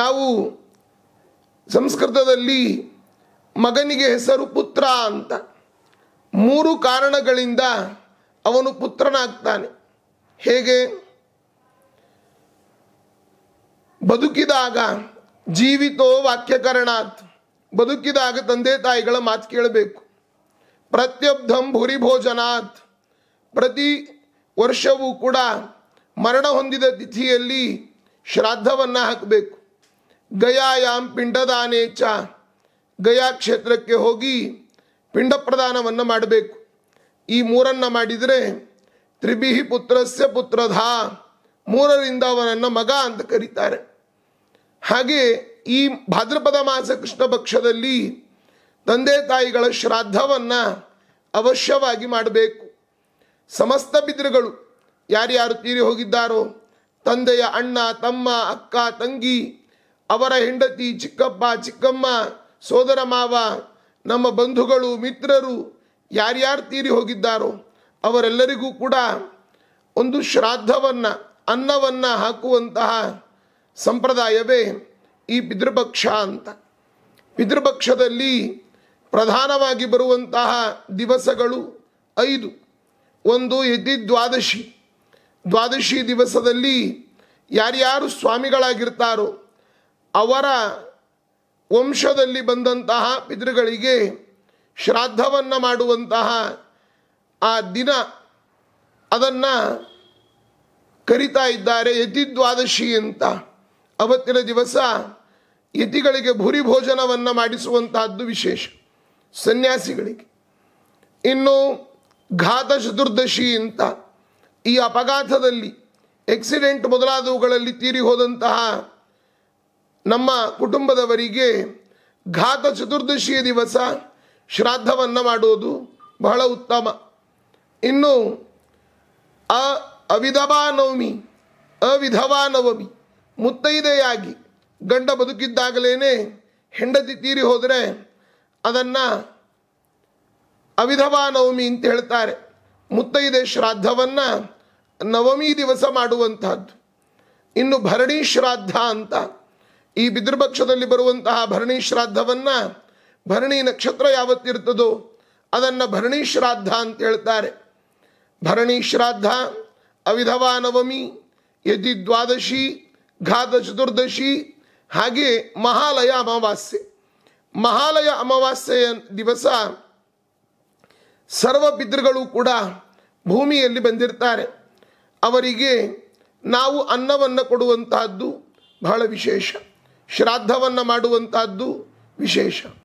ನಾವು ಸಂಸ್ಕೃತದಲ್ಲಿ ಮಗನಿಗೆ ಹೆಸರು ಪುತ್ರ ಅಂತ ಮೂರು ಕಾರಣಗಳಿಂದ ಅವನು ಪುತ್ರನಾಗ್ತಾನೆ ಹೇಗೆ ಬದುಕಿದಾಗ ಜೀವಿತೋ ವಾಕ್ಯಕರಣಾತ್ ಬದುಕಿದಾಗ ತಂದೆ ತಾಯಿಗಳ ಮಾತು ಕೇಳಬೇಕು ಪ್ರತ್ಯಬ್ಧಂ ಭೂರಿ ಭೋಜನಾತ್ ಪ್ರತಿ ವರ್ಷವೂ ಕೂಡ ಮರಣ ಹೊಂದಿದ ತಿಥಿಯಲ್ಲಿ ಶ್ರಾದ್ದವನ್ನು ಹಾಕಬೇಕು ಗಯಾಯಾಮ್ ಪಿಂಡದಾನೇಚ ಗಯಾ ಕ್ಷೇತ್ರಕ್ಕೆ ಹೋಗಿ ಪಿಂಡ ಪ್ರದಾನವನ್ನು ಮಾಡಬೇಕು ಈ ಮೂರನ್ನು ಮಾಡಿದರೆ ತ್ರಿಬಿಹಿ ಪುತ್ರಸ್ಯ ಪುತ್ರಧ ಮೂರರಿಂದ ಅವನನ್ನು ಮಗ ಅಂತ ಕರೀತಾರೆ ಹಾಗೆ ಈ ಭಾದ್ರಪದ ಮಾಸ ಕೃಷ್ಣ ಪಕ್ಷದಲ್ಲಿ ತಂದೆ ತಾಯಿಗಳ ಶ್ರಾದ್ದವನ್ನು ಅವಶ್ಯವಾಗಿ ಮಾಡಬೇಕು ಸಮಸ್ತ ಪಿತೃಗಳು ಯಾರ್ಯಾರು ತೀರಿ ಹೋಗಿದ್ದಾರೋ ತಂದೆಯ ಅಣ್ಣ ತಮ್ಮ ಅಕ್ಕ ತಂಗಿ ಅವರ ಹೆಂಡತಿ ಚಿಕ್ಕಪ್ಪ ಚಿಕ್ಕಮ್ಮ ಸೋದರ ಮಾವ ನಮ್ಮ ಬಂಧುಗಳು ಮಿತ್ರರು ಯಾರ್ಯಾರು ತೀರಿ ಹೋಗಿದ್ದಾರೋ ಅವರೆಲ್ಲರಿಗೂ ಕೂಡ ಒಂದು ಶ್ರಾದ್ದವನ್ನು ಅನ್ನವನ್ನು ಹಾಕುವಂತಹ ಸಂಪ್ರದಾಯವೇ ಈ ಪಿತೃಪಕ್ಷ ಅಂತ ಪಿತೃಪಕ್ಷದಲ್ಲಿ ಪ್ರಧಾನವಾಗಿ ಬರುವಂತಹ ದಿವಸಗಳು ಐದು ಒಂದು ಯತಿ ದ್ವಾದಶಿ ದ್ವಾದಶಿ ದಿವಸದಲ್ಲಿ ಯಾರ್ಯಾರು ಸ್ವಾಮಿಗಳಾಗಿರ್ತಾರೋ ಅವರ ವಂಶದಲ್ಲಿ ಬಂದಂತಹ ಪಿತೃಗಳಿಗೆ ಶ್ರಾದ್ದವನ್ನು ಮಾಡುವಂತಹ ಆ ದಿನ ಅದನ್ನು ಕರಿತಾ ಇದ್ದಾರೆ ಯತಿದ್ವಾದಶಿ ಅಂತ ಅವತ್ತಿನ ದಿವಸ ಯತಿಗಳಿಗೆ ಭೂರಿ ಭೋಜನವನ್ನು ಮಾಡಿಸುವಂತಹದ್ದು ವಿಶೇಷ ಸನ್ಯಾಸಿಗಳಿಗೆ ಇನ್ನು ಘಾತ ಚತುರ್ದಶಿ ಅಂತ ಈ ಅಪಘಾತದಲ್ಲಿ ಎಕ್ಸಿಡೆಂಟ್ ಮೊದಲಾದವುಗಳಲ್ಲಿ ತೀರಿ ಹೋದಂತಹ ನಮ್ಮ ಕುಟುಂಬದವರಿಗೆ ಘಾತ ಚತುರ್ದಶಿಯ ದಿವಸ ಶ್ರಾದ್ದವನ್ನು ಮಾಡುವುದು ಬಹಳ ಉತ್ತಮ ಇನ್ನು ಅ ಅವಿಧವಾ ನವಮಿ ಅವಿಧವಾ ನವಮಿ ಮುತ್ತೈದೆಯಾಗಿ ಗಂಡ ಬದುಕಿದ್ದಾಗಲೇ ಹೆಂಡತಿ ತೀರಿ ಹೋದರೆ ಅದನ್ನು ಅವಿಧವಾ ನವಮಿ ಅಂತ ಹೇಳ್ತಾರೆ ಮುತ್ತೈದೆ ಶ್ರಾದ್ದವನ್ನು ನವಮಿ ದಿವಸ ಮಾಡುವಂಥದ್ದು ಇನ್ನು ಭರಣಿ ಶ್ರಾದ್ದ ಅಂತ ಈ ಬಿದ್ರಪಕ್ಷದಲ್ಲಿ ಬರುವಂತಹ ಭರಣಿ ಶ್ರಾದ್ದವನ್ನು ಭರಣಿ ನಕ್ಷತ್ರ ಯಾವತ್ತಿರ್ತದೋ ಅದನ್ನು ಭರಣಿ ಶ್ರಾದ್ದ ಅಂತ ಹೇಳ್ತಾರೆ ಭರಣಿ ಶ್ರಾದ್ದ ಅವಿಧವಾ ನವಮಿ ಯದಿ ದ್ವಾದಶಿ ಘಾತ ಚತುರ್ದಶಿ ಹಾಗೆ ಮಹಾಲಯ ಅಮಾವಾಸ್ಯೆ ಮಹಾಲಯ ಅಮಾವಾಸ್ಯೆಯ ದಿವಸ ಸರ್ವ ಪಿತೃಗಳು ಕೂಡ ಭೂಮಿಯಲ್ಲಿ ಬಂದಿರ್ತಾರೆ ಅವರಿಗೆ ನಾವು ಅನ್ನವನ್ನು ಕೊಡುವಂತಹದ್ದು ಬಹಳ ವಿಶೇಷ ಶ್ರಾದ್ದವನ್ನು ಮಾಡುವಂಥದ್ದು ವಿಶೇಷ